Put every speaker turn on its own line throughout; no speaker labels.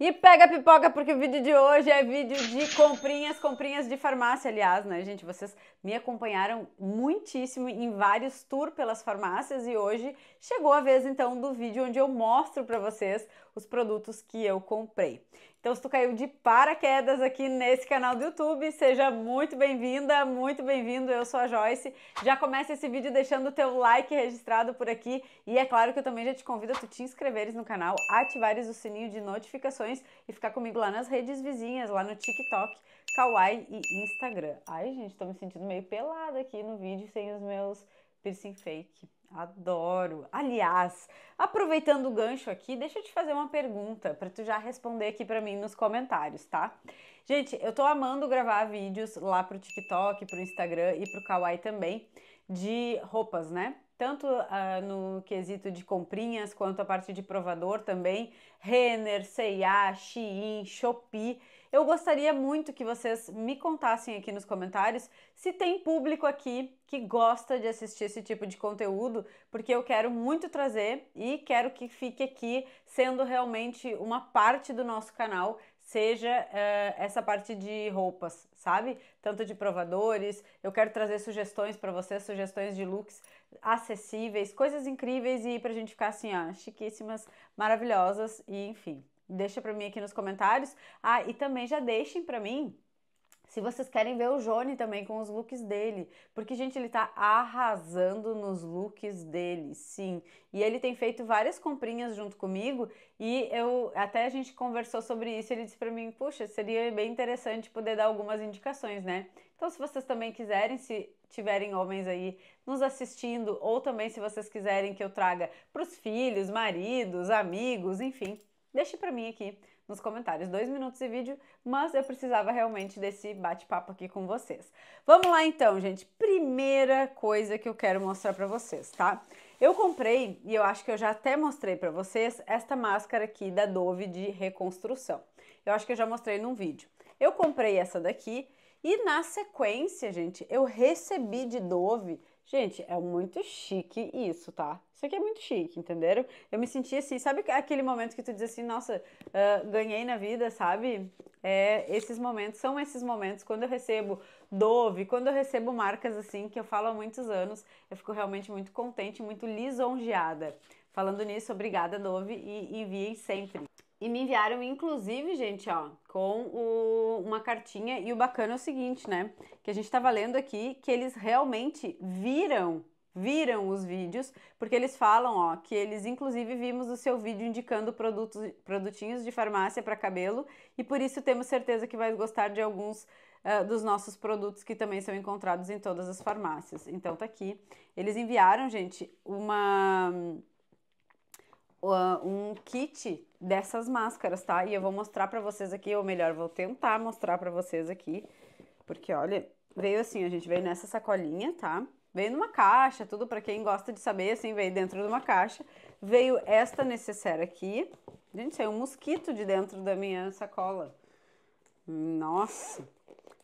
E pega a pipoca porque o vídeo de hoje é vídeo de comprinhas, comprinhas de farmácia, aliás, né, gente? Vocês me acompanharam muitíssimo em vários tours pelas farmácias e hoje chegou a vez então do vídeo onde eu mostro para vocês os produtos que eu comprei. Então, se tu caiu de paraquedas aqui nesse canal do YouTube, seja muito bem-vinda, muito bem-vindo. Eu sou a Joyce. Já começa esse vídeo deixando o teu like registrado por aqui e é claro que eu também já te convido a tu te inscreveres no canal, ativares o sininho de notificações e ficar comigo lá nas redes vizinhas, lá no TikTok, Kawaii e Instagram. Ai, gente, tô me sentindo meio pelada aqui no vídeo sem os meus piercing fake. Adoro. Aliás, aproveitando o gancho aqui, deixa eu te fazer uma pergunta para tu já responder aqui para mim nos comentários, tá? Gente, eu tô amando gravar vídeos lá pro TikTok, pro Instagram e pro Kawaii também de roupas, né? tanto ah, no quesito de comprinhas quanto a parte de provador também, Renner, C&A, Shein, Shopee. Eu gostaria muito que vocês me contassem aqui nos comentários se tem público aqui que gosta de assistir esse tipo de conteúdo, porque eu quero muito trazer e quero que fique aqui sendo realmente uma parte do nosso canal seja uh, essa parte de roupas, sabe? Tanto de provadores, eu quero trazer sugestões para vocês, sugestões de looks acessíveis, coisas incríveis e pra gente ficar assim, ó, chiquíssimas, maravilhosas e enfim. Deixa pra mim aqui nos comentários. Ah, e também já deixem pra mim se vocês querem ver o Johnny também com os looks dele, porque gente, ele tá arrasando nos looks dele, sim. E ele tem feito várias comprinhas junto comigo e eu até a gente conversou sobre isso, ele disse para mim: "Puxa, seria bem interessante poder dar algumas indicações, né?" Então, se vocês também quiserem, se tiverem homens aí nos assistindo, ou também se vocês quiserem que eu traga para os filhos, maridos, amigos, enfim, deixe para mim aqui nos comentários. Dois minutos de vídeo, mas eu precisava realmente desse bate-papo aqui com vocês. Vamos lá então, gente. Primeira coisa que eu quero mostrar para vocês, tá? Eu comprei, e eu acho que eu já até mostrei para vocês, esta máscara aqui da Dove de reconstrução. Eu acho que eu já mostrei num vídeo. Eu comprei essa daqui e na sequência, gente, eu recebi de Dove. Gente, é muito chique isso, tá? Isso aqui é muito chique, entenderam? Eu me senti assim, sabe aquele momento que tu diz assim, nossa, uh, ganhei na vida, sabe? É, esses momentos são esses momentos quando eu recebo Dove, quando eu recebo marcas assim que eu falo há muitos anos, eu fico realmente muito contente, muito lisonjeada. Falando nisso, obrigada Dove e enviem sempre. E me enviaram, inclusive, gente, ó, com o, uma cartinha. E o bacana é o seguinte, né? Que a gente estava lendo aqui que eles realmente viram, viram os vídeos, porque eles falam, ó, que eles inclusive vimos o seu vídeo indicando produtos, produtinhos de farmácia para cabelo. E por isso temos certeza que vai gostar de alguns uh, dos nossos produtos que também são encontrados em todas as farmácias. Então tá aqui. Eles enviaram, gente, uma. Ah, um kit dessas máscaras, tá? E eu vou mostrar para vocês aqui, ou melhor, vou tentar mostrar para vocês aqui, porque olha, veio assim, a gente veio nessa sacolinha, tá? Veio numa caixa, tudo para quem gosta de saber, assim, veio dentro de uma caixa. Veio esta necessária aqui. Gente, saiu um mosquito de dentro da minha sacola. Nossa!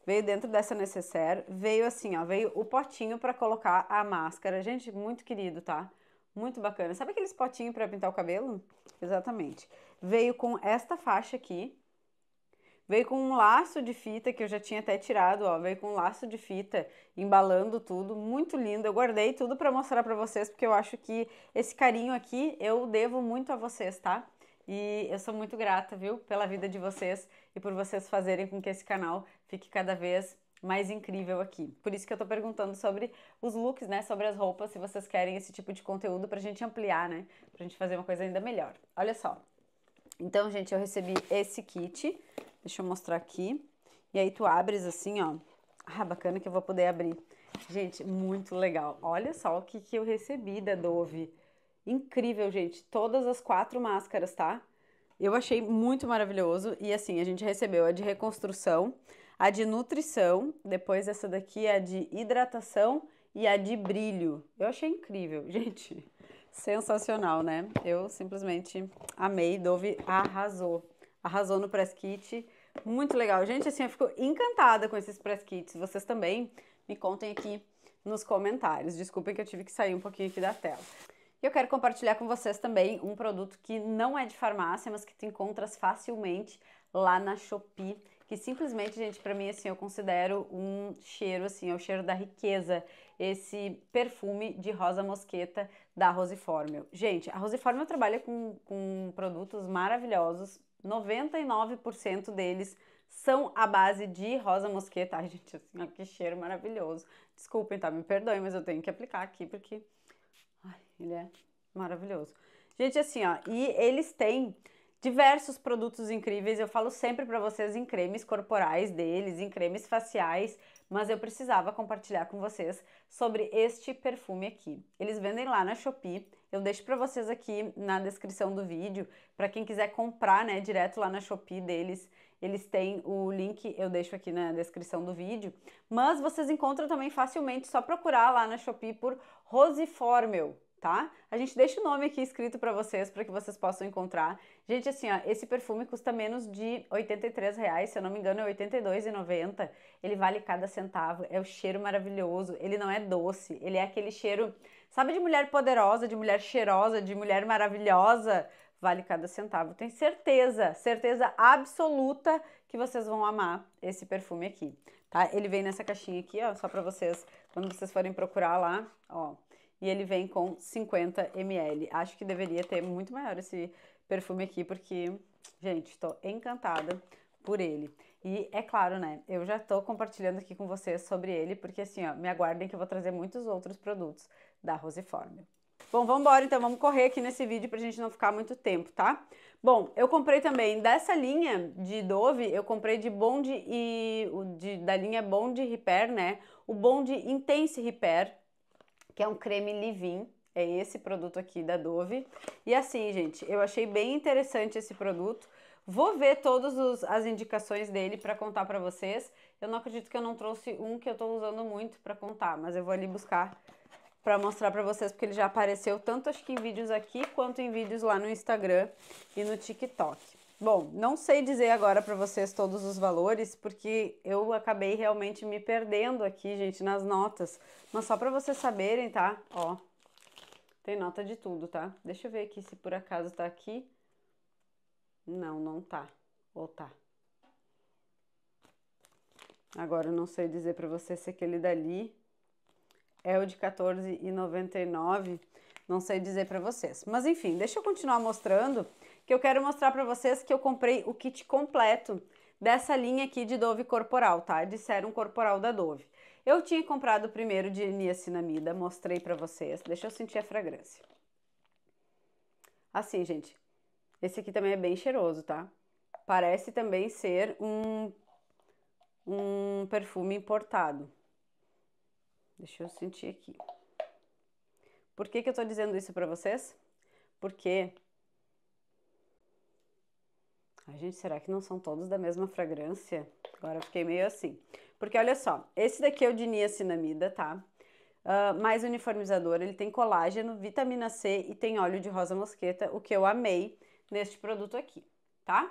Veio dentro dessa necessaire, veio assim, ó, veio o potinho para colocar a máscara. Gente, muito querido, tá? Muito bacana. Sabe aqueles potinhos para pintar o cabelo? Exatamente. Veio com esta faixa aqui. Veio com um laço de fita que eu já tinha até tirado, ó. Veio com um laço de fita embalando tudo, muito lindo. Eu guardei tudo para mostrar para vocês porque eu acho que esse carinho aqui eu devo muito a vocês, tá? E eu sou muito grata, viu, pela vida de vocês e por vocês fazerem com que esse canal fique cada vez mais incrível aqui. Por isso que eu tô perguntando sobre os looks, né, sobre as roupas, se vocês querem esse tipo de conteúdo pra gente ampliar, né, pra gente fazer uma coisa ainda melhor. Olha só. Então, gente, eu recebi esse kit. Deixa eu mostrar aqui. E aí tu abres assim, ó. Ah, bacana que eu vou poder abrir. Gente, muito legal. Olha só o que, que eu recebi da Dove. Incrível, gente. Todas as quatro máscaras, tá? Eu achei muito maravilhoso. E assim, a gente recebeu a de reconstrução, a de nutrição, depois essa daqui é a de hidratação e a de brilho. Eu achei incrível, gente. Sensacional, né? Eu simplesmente amei, Dove arrasou. Arrasou no press kit. Muito legal. Gente, assim, eu fico encantada com esses press kits. Vocês também me contem aqui nos comentários. Desculpem que eu tive que sair um pouquinho aqui da tela. E eu quero compartilhar com vocês também um produto que não é de farmácia, mas que tu encontras facilmente lá na Shopee que simplesmente, gente, para mim assim, eu considero um cheiro assim, é o cheiro da riqueza, esse perfume de rosa mosqueta da Rosiformel. Gente, a Rosiformel trabalha com, com produtos maravilhosos, 99% deles são a base de rosa mosqueta. Ai, gente, assim, ó, que cheiro maravilhoso. Desculpem, tá? Me perdoem, mas eu tenho que aplicar aqui porque ai, ele é maravilhoso. Gente, assim, ó, e eles têm diversos produtos incríveis. Eu falo sempre para vocês em cremes corporais deles, em cremes faciais, mas eu precisava compartilhar com vocês sobre este perfume aqui. Eles vendem lá na Shopee. Eu deixo para vocês aqui na descrição do vídeo, para quem quiser comprar, né, direto lá na Shopee deles. Eles têm o link, eu deixo aqui na descrição do vídeo, mas vocês encontram também facilmente, só procurar lá na Shopee por Rosiformel, tá? A gente deixa o nome aqui escrito para vocês, para que vocês possam encontrar. Gente, assim, ó, esse perfume custa menos de R$ reais, se eu não me engano é 82,90. Ele vale cada centavo, é o um cheiro maravilhoso, ele não é doce, ele é aquele cheiro, sabe de mulher poderosa, de mulher cheirosa, de mulher maravilhosa? Vale cada centavo. Tenho certeza, certeza absoluta que vocês vão amar esse perfume aqui, tá? Ele vem nessa caixinha aqui, ó, só para vocês, quando vocês forem procurar lá, ó e ele vem com 50 ml. Acho que deveria ter muito maior esse perfume aqui, porque, gente, estou encantada por ele. E é claro, né? Eu já tô compartilhando aqui com vocês sobre ele, porque assim, ó, me aguardem que eu vou trazer muitos outros produtos da Rosiforme. Bom, vamos embora então, vamos correr aqui nesse vídeo pra gente não ficar muito tempo, tá? Bom, eu comprei também dessa linha de Dove, eu comprei de Bond e de, da linha Bond Repair, né? O Bond Intense Repair, que é um creme livin É esse produto aqui da Dove. E assim, gente, eu achei bem interessante esse produto. Vou ver todas as indicações dele para contar para vocês. Eu não acredito que eu não trouxe um que eu estou usando muito para contar, mas eu vou ali buscar para mostrar para vocês porque ele já apareceu tanto acho que em vídeos aqui quanto em vídeos lá no Instagram e no TikTok. Bom, não sei dizer agora para vocês todos os valores, porque eu acabei realmente me perdendo aqui, gente, nas notas. Mas só para vocês saberem, tá? Ó, tem nota de tudo, tá? Deixa eu ver aqui se por acaso tá aqui. Não, não tá. Ou tá. Agora eu não sei dizer para vocês se aquele dali é o de R$14,99. Não sei dizer para vocês. Mas enfim, deixa eu continuar mostrando que eu quero mostrar para vocês que eu comprei o kit completo dessa linha aqui de Dove Corporal, tá? De sérum corporal da Dove. Eu tinha comprado o primeiro de niacinamida, mostrei para vocês. Deixa eu sentir a fragrância. Assim, gente, esse aqui também é bem cheiroso, tá? Parece também ser um, um perfume importado. Deixa eu sentir aqui. Por que, que eu tô dizendo isso para vocês? Porque a gente, será que não são todos da mesma fragrância? Agora fiquei meio assim. Porque olha só, esse daqui é o de niacinamida, tá? Uh, mais uniformizador, ele tem colágeno, vitamina C e tem óleo de rosa mosqueta, o que eu amei neste produto aqui, tá?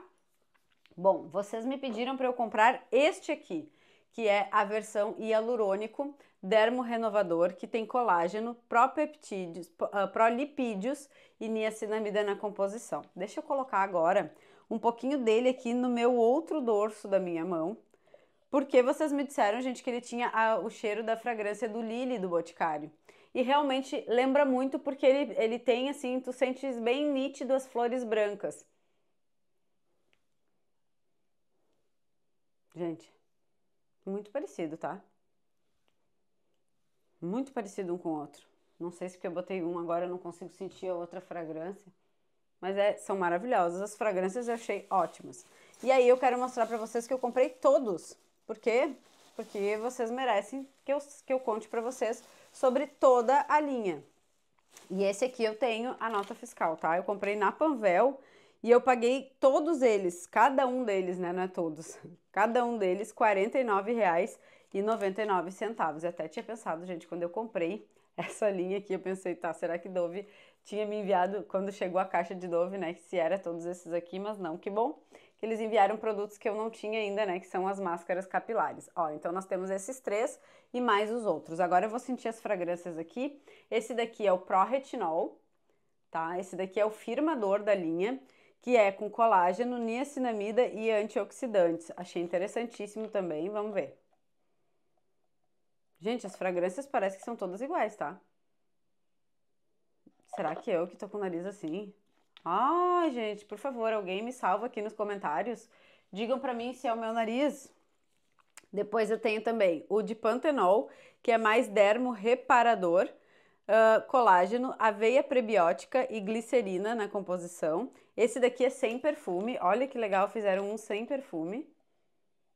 Bom, vocês me pediram para eu comprar este aqui, que é a versão hialurônico dermo renovador, que tem colágeno, propeptídeos, ah, prolipídeos e niacinamida na composição. Deixa eu colocar agora um pouquinho dele aqui no meu outro dorso da minha mão, porque vocês me disseram, gente, que ele tinha a, o cheiro da fragrância do Lily do Boticário. E realmente lembra muito porque ele, ele tem assim, tu sentes bem nítido as flores brancas. Gente, muito parecido, tá? Muito parecido um com o outro. Não sei se porque eu botei um agora eu não consigo sentir a outra fragrância. Mas é, são maravilhosas. As fragrâncias eu achei ótimas. E aí eu quero mostrar para vocês que eu comprei todos. Por quê? Porque vocês merecem que eu, que eu conte para vocês sobre toda a linha. E esse aqui eu tenho a nota fiscal, tá? Eu comprei na Panvel e eu paguei todos eles, cada um deles, né? Não é todos. Cada um deles, R$ 49,99. Eu até tinha pensado, gente, quando eu comprei essa linha aqui, eu pensei, tá, será que Dove tinha me enviado quando chegou a caixa de Dove, né? Que se era todos esses aqui, mas não, que bom. Que eles enviaram produtos que eu não tinha ainda, né? Que são as máscaras capilares. Ó, então nós temos esses três e mais os outros. Agora eu vou sentir as fragrâncias aqui. Esse daqui é o Pro Retinol, tá? Esse daqui é o firmador da linha que é com colágeno, niacinamida e antioxidantes. Achei interessantíssimo também, vamos ver. Gente, as fragrâncias parece que são todas iguais, tá? Será que eu que tô com o nariz assim? Ai, gente, por favor, alguém me salva aqui nos comentários. Digam para mim se é o meu nariz. Depois eu tenho também o de Pantenol, que é mais dermo reparador, uh, colágeno, aveia prebiótica e glicerina na composição. Esse daqui é sem perfume. Olha que legal, fizeram um sem perfume.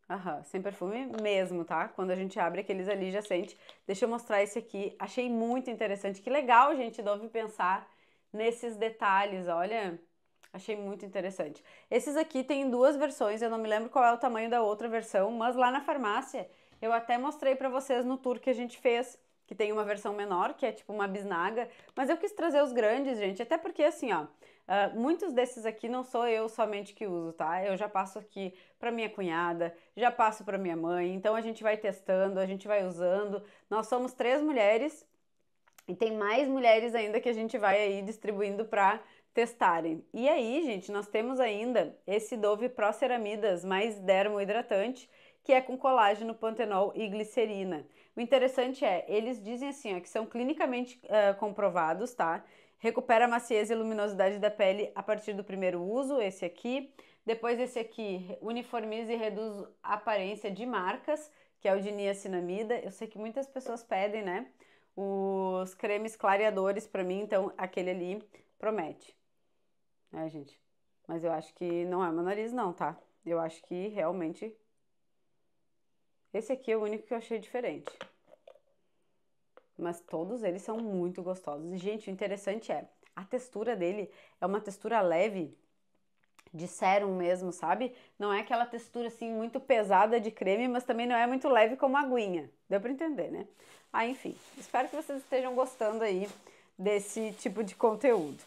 Aham, sem perfume mesmo, tá? Quando a gente abre aqueles ali já sente. Deixa eu mostrar esse aqui. Achei muito interessante. Que legal, gente, dove pensar nesses detalhes, olha. Achei muito interessante. Esses aqui tem duas versões, eu não me lembro qual é o tamanho da outra versão, mas lá na farmácia eu até mostrei para vocês no tour que a gente fez que tem uma versão menor, que é tipo uma bisnaga, mas eu quis trazer os grandes, gente, até porque assim, ó, uh, muitos desses aqui não sou eu somente que uso, tá? Eu já passo aqui para minha cunhada, já passo para minha mãe, então a gente vai testando, a gente vai usando. Nós somos três mulheres e tem mais mulheres ainda que a gente vai aí distribuindo para testarem. E aí, gente, nós temos ainda esse Dove Pro Ceramidas mais dermo hidratante, que é com colágeno, pantenol e glicerina. O interessante é, eles dizem assim, ó, que são clinicamente uh, comprovados, tá? Recupera a maciez e luminosidade da pele a partir do primeiro uso, esse aqui. Depois esse aqui, uniformiza e reduz a aparência de marcas, que é o de niacinamida. Eu sei que muitas pessoas pedem, né? Os cremes clareadores para mim, então aquele ali promete. né, gente. Mas eu acho que não é meu nariz não, tá? Eu acho que realmente esse aqui é o único que eu achei diferente. Mas todos eles são muito gostosos. E, gente, o interessante é, a textura dele é uma textura leve, de sérum mesmo, sabe? Não é aquela textura assim muito pesada de creme, mas também não é muito leve como aguinha. Deu para entender, né? Ah, enfim, espero que vocês estejam gostando aí desse tipo de conteúdo.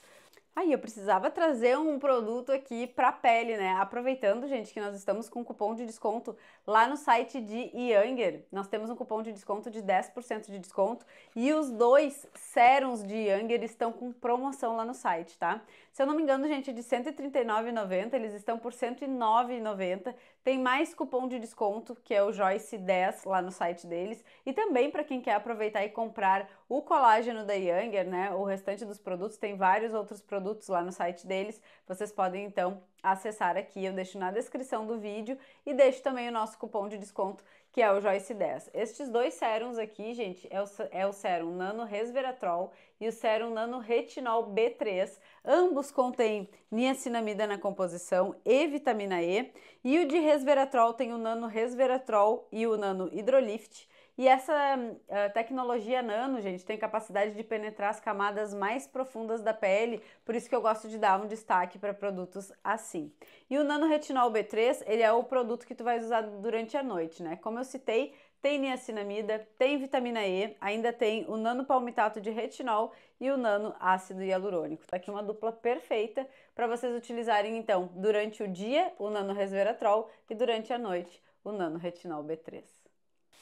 Aí eu precisava trazer um produto aqui para pele, né? Aproveitando, gente, que nós estamos com um cupom de desconto lá no site de Younger. Nós temos um cupom de desconto de 10% de desconto e os dois séruns de Younger estão com promoção lá no site, tá? Se eu não me engano, gente, é de 139,90 eles estão por 109,90. Tem mais cupom de desconto, que é o Joyce 10 lá no site deles, e também para quem quer aproveitar e comprar o colágeno da Younger, né? O restante dos produtos, tem vários outros produtos lá no site deles. Vocês podem então acessar aqui, eu deixo na descrição do vídeo e deixo também o nosso cupom de desconto que é o Joyce 10. Estes dois sérums aqui, gente, é o, é o sérum Nano Resveratrol e o sérum Nano Retinol B3. Ambos contêm niacinamida na composição e vitamina E. E o de Resveratrol tem o Nano Resveratrol e o Nano Hidrolift. E essa uh, tecnologia nano, gente, tem capacidade de penetrar as camadas mais profundas da pele, por isso que eu gosto de dar um destaque para produtos assim. E o nano retinol B3, ele é o produto que tu vai usar durante a noite, né? Como eu citei, tem niacinamida, tem vitamina E, ainda tem o nano palmitato de retinol e o nano ácido hialurônico. Tá aqui uma dupla perfeita para vocês utilizarem então durante o dia o nano resveratrol e durante a noite o nano retinol B3.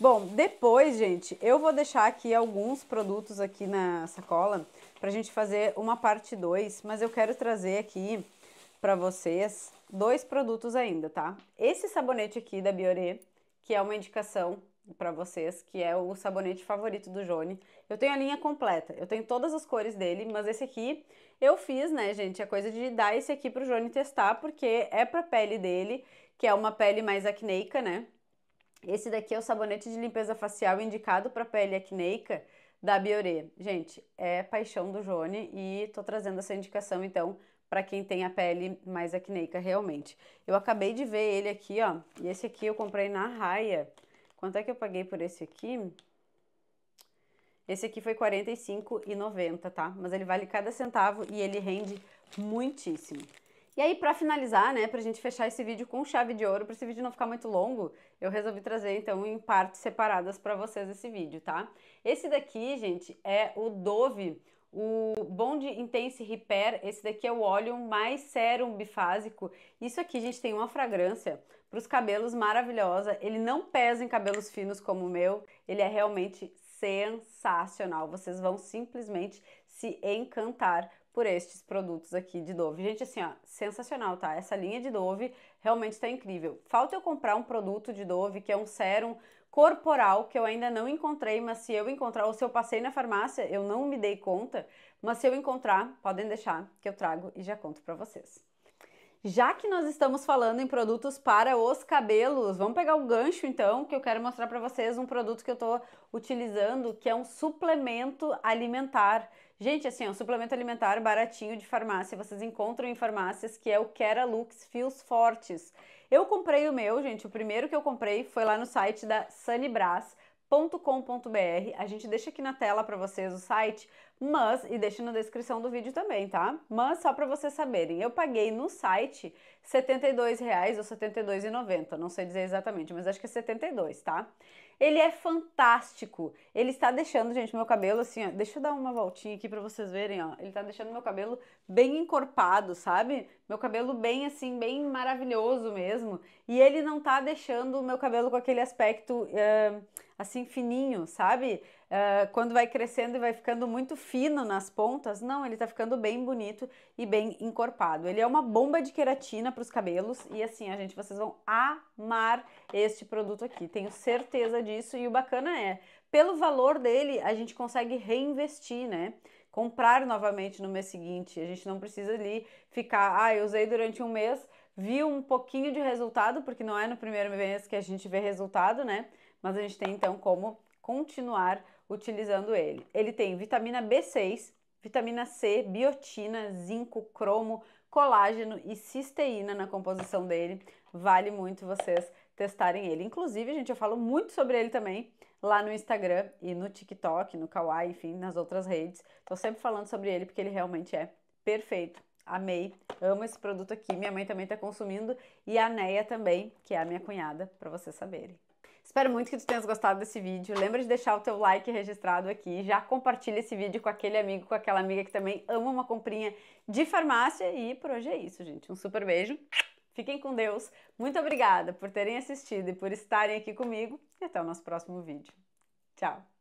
Bom, depois, gente, eu vou deixar aqui alguns produtos aqui na sacola para a gente fazer uma parte 2, mas eu quero trazer aqui para vocês dois produtos ainda, tá? Esse sabonete aqui da Bioré, que é uma indicação para vocês, que é o sabonete favorito do Jone. Eu tenho a linha completa, eu tenho todas as cores dele, mas esse aqui eu fiz, né, gente, a coisa de dar esse aqui pro Jone testar, porque é pra pele dele, que é uma pele mais acneica, né? Esse daqui é o sabonete de limpeza facial indicado para pele acneica da Biore. Gente, é paixão do Johnny e tô trazendo essa indicação então para quem tem a pele mais acneica realmente. Eu acabei de ver ele aqui, ó, e esse aqui eu comprei na Raia. Quanto é que eu paguei por esse aqui? Esse aqui foi R$ 45,90, tá? Mas ele vale cada centavo e ele rende muitíssimo. E aí, para finalizar, né, para a gente fechar esse vídeo com chave de ouro, para esse vídeo não ficar muito longo, eu resolvi trazer então em partes separadas para vocês esse vídeo, tá? Esse daqui, gente, é o Dove, o Bond Intense Repair, esse daqui é o óleo mais sérum bifásico. Isso aqui, gente, tem uma fragrância para os cabelos maravilhosa. Ele não pesa em cabelos finos como o meu, ele é realmente sensacional. Vocês vão simplesmente se encantar por estes produtos aqui de Dove. Gente, assim, ó, sensacional, tá? Essa linha de Dove realmente tá incrível. Falta eu comprar um produto de Dove, que é um sérum corporal, que eu ainda não encontrei, mas se eu encontrar, ou se eu passei na farmácia, eu não me dei conta, mas se eu encontrar, podem deixar que eu trago e já conto pra vocês. Já que nós estamos falando em produtos para os cabelos, vamos pegar o um gancho então, que eu quero mostrar para vocês um produto que eu estou utilizando, que é um suplemento alimentar. Gente, assim, é um suplemento alimentar baratinho de farmácia, vocês encontram em farmácias, que é o Keralux Fios Fortes. Eu comprei o meu, gente, o primeiro que eu comprei foi lá no site da SunnyBras.com.br. A gente deixa aqui na tela para vocês o site, mas, e deixo na descrição do vídeo também, tá? Mas só para vocês saberem, eu paguei no site R$ 72,00 ou R$ 72,90, não sei dizer exatamente, mas acho que é 72, tá? Ele é fantástico. Ele está deixando, gente, meu cabelo assim, ó, deixa eu dar uma voltinha aqui para vocês verem, ó. Ele está deixando meu cabelo bem encorpado, sabe? Meu cabelo bem assim, bem maravilhoso mesmo. E ele não tá deixando o meu cabelo com aquele aspecto uh, assim fininho, sabe? uh, quando vai crescendo e vai ficando muito fino nas pontas, não, ele tá ficando bem bonito e bem encorpado. Ele é uma bomba de queratina para os cabelos e assim, a gente, vocês vão amar este produto aqui, tenho certeza disso. E o bacana é, pelo valor dele, a gente consegue reinvestir, né? Comprar novamente no mês seguinte. A gente não precisa ali ficar, ah, eu usei durante um mês, vi um pouquinho de resultado, porque não é no primeiro mês que a gente vê resultado, né? Mas a gente tem então como continuar utilizando ele. Ele tem vitamina B6, vitamina C, biotina, zinco, cromo, colágeno e cisteína na composição dele. Vale muito vocês testarem ele. Inclusive, gente, eu falo muito sobre ele também lá no Instagram e no TikTok, no Kawaii, enfim, nas outras redes. Tô sempre falando sobre ele porque ele realmente é perfeito. Amei, amo esse produto aqui. Minha mãe também tá consumindo e a Neia também, que é a minha cunhada, para vocês saberem. Espero muito que tu tenhas gostado desse vídeo. Lembra de deixar o teu like registrado aqui. Já compartilha esse vídeo com aquele amigo, com aquela amiga que também ama uma comprinha de farmácia. E por hoje é isso, gente. Um super beijo. Fiquem com Deus. Muito obrigada por terem assistido e por estarem aqui comigo. E até o nosso próximo vídeo. Tchau!